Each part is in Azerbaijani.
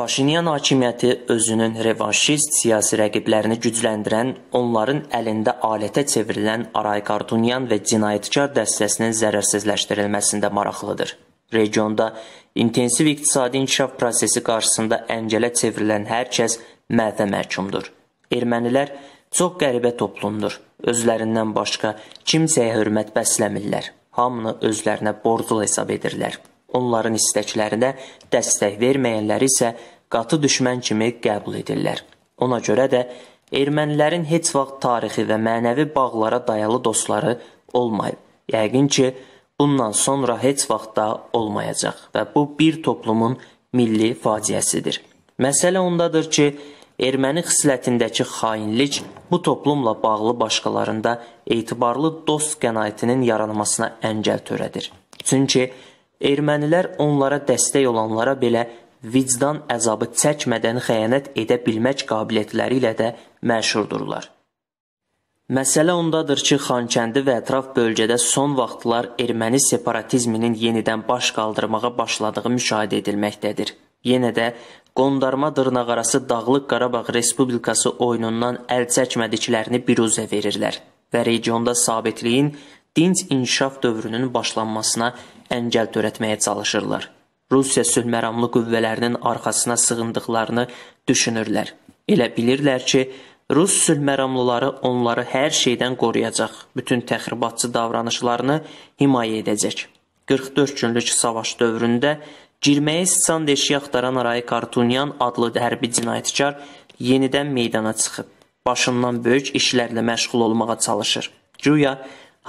Paşinyan hakimiyyəti özünün revanşist siyasi rəqiblərini gücləndirən, onların əlində alətə çevrilən Aray Qardunyan və cinayətkar dəstəsinin zərərsizləşdirilməsində maraqlıdır. Regionda intensiv iqtisadi inkişaf prosesi qarşısında əngələ çevrilən hər kəs məhvə məhkumdur. Ermənilər çox qəribə toplumdur. Özlərindən başqa kimsəyə hörmət bəsləmirlər. Hamını özlərinə borclu hesab edirlər onların istəklərinə dəstək verməyənləri isə qatı düşmən kimi qəbul edirlər. Ona görə də ermənilərin heç vaxt tarixi və mənəvi bağlara dayalı dostları olmayıb. Yəqin ki, bundan sonra heç vaxt da olmayacaq və bu bir toplumun milli faciəsidir. Məsələ ondadır ki, erməni xislətindəki xainlik bu toplumla bağlı başqalarında etibarlı dost qənaətinin yaranmasına əngəl törədir. Çünki Ermənilər onlara dəstək olanlara belə vicdan əzabı çəkmədən xəyanət edə bilmək qabiliyyətləri ilə də məşhurdurlar. Məsələ ondadır ki, Xankəndi və ətraf bölgədə son vaxtlar erməni separatizminin yenidən baş qaldırmağa başladığı müşahidə edilməkdədir. Yenə də qondarma dırnaqarası Dağlıq Qarabağ Respublikası oyunundan əl çəkmədiklərini biruzə verirlər və regionda sabitliyin dinc inkişaf dövrünün başlanmasına əngəl törətməyə çalışırlar. Rusiya sülhməramlı qüvvələrinin arxasına sığındıqlarını düşünürlər. Elə bilirlər ki, Rus sülhməramlıları onları hər şeydən qoruyacaq, bütün təxribatçı davranışlarını himayə edəcək. 44 günlük savaş dövründə girməyə siçan deşiyi axtaran Ray Kartunyan adlı hərbi cinayətkar yenidən meydana çıxıb, başından böyük işlərlə məşğul olmağa çalışır. Güya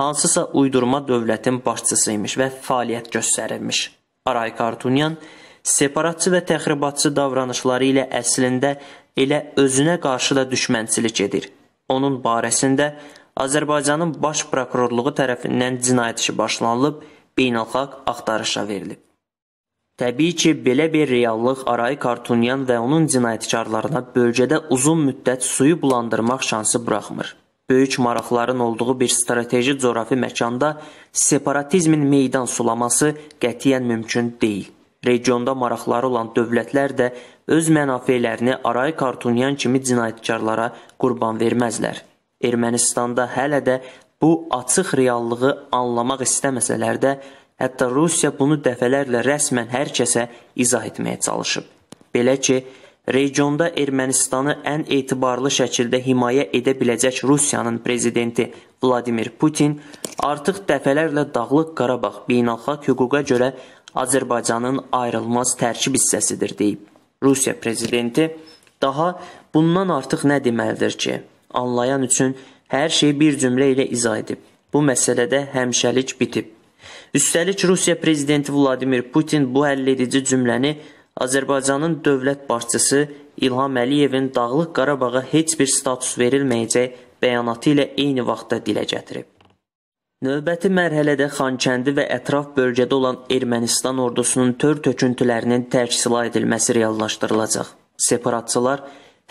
hansısa uydurma dövlətin başçısı imiş və fəaliyyət göstərirmiş. Aray Kartunyan separatçı və təxribatçı davranışları ilə əslində elə özünə qarşı da düşmənçilik edir. Onun barəsində Azərbaycanın baş prokurorluğu tərəfindən cinayət işi başlanılıb, beynəlxalq axtarışa verilib. Təbii ki, belə bir reallıq Aray Kartunyan və onun cinayətkarlarına bölgədə uzun müddət suyu bulandırmaq şansı buraxmır böyük maraqların olduğu bir strateji coğrafi məkanda separatizmin meydan sulaması qətiyyən mümkün deyil. Regionda maraqları olan dövlətlər də öz mənafelərini arayı kartunyan kimi cinayətkarlara qurban verməzlər. Ermənistanda hələ də bu açıq reallığı anlamaq istəməsələr də, hətta Rusiya bunu dəfələrlə rəsmən hər kəsə izah etməyə çalışıb. Belə ki, Regionda Ermənistanı ən etibarlı şəkildə himayə edə biləcək Rusiyanın prezidenti Vladimir Putin artıq dəfələrlə Dağlıq Qarabağ beynəlxalq hüquqa görə Azərbaycanın ayrılmaz tərkib hissəsidir deyib. Rusiya prezidenti daha bundan artıq nə deməlidir ki, anlayan üçün hər şeyi bir cümlə ilə izah edib. Bu məsələdə həmşəlik bitib. Üstəlik Rusiya prezidenti Vladimir Putin bu həlledici cümləni Azərbaycanın dövlət başçısı İlham Əliyevin Dağlıq Qarabağa heç bir status verilməyəcək bəyanatı ilə eyni vaxtda dilə gətirib. Növbəti mərhələdə Xankəndi və ətraf bölgədə olan Ermənistan ordusunun tör töküntülərinin tərk-silah edilməsi reallaşdırılacaq. Separatçılar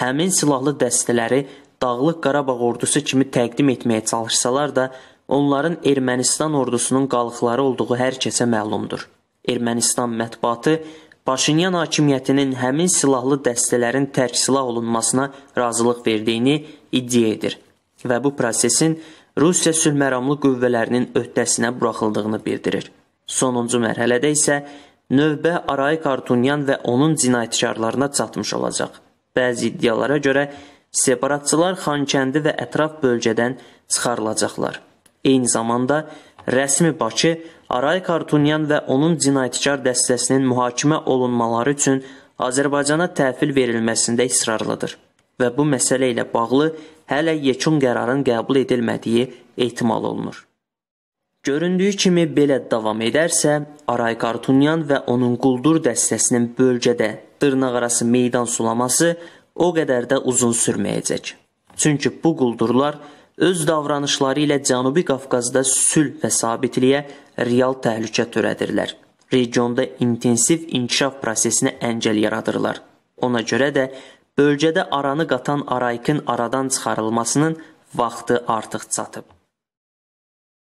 həmin silahlı dəstələri Dağlıq Qarabağ ordusu kimi təqdim etməyə çalışsalar da, onların Ermənistan ordusunun qalıqları olduğu hər kəsə məlumdur. Ermənistan mətbuatı Paşinyan hakimiyyətinin həmin silahlı dəstələrin tərk silah olunmasına razılıq verdiyini iddia edir və bu prosesin Rusiya sülhməramlı qüvvələrinin öhdəsinə buraxıldığını bildirir. Sonuncu mərhələdə isə növbə Aray Kartunyan və onun cinayətkarlarına çatmış olacaq. Bəzi iddialara görə separatçılar Xankəndi və ətraf bölgədən çıxarılacaqlar. Eyni zamanda rəsmi Bakı Aray Kartunyan və onun cinayətkar dəstəsinin mühakimə olunmaları üçün Azərbaycana təhvil verilməsində israrlıdır və bu məsələ ilə bağlı hələ yekun qərarın qəbul edilmədiyi ehtimal olunur. Göründüyü kimi belə davam edərsə, Aray Kartunyan və onun quldur dəstəsinin bölgədə dırnaqarası meydan sulaması o qədər də uzun sürməyəcək. Çünki bu quldurlar öz davranışları ilə Cənubi Qafqazda sülh və sabitliyə real təhlükə törədirlər. Regionda intensiv inkişaf prosesinə əngəl yaradırlar. Ona görə də bölgədə aranı qatan Araykin aradan çıxarılmasının vaxtı artıq çatıb.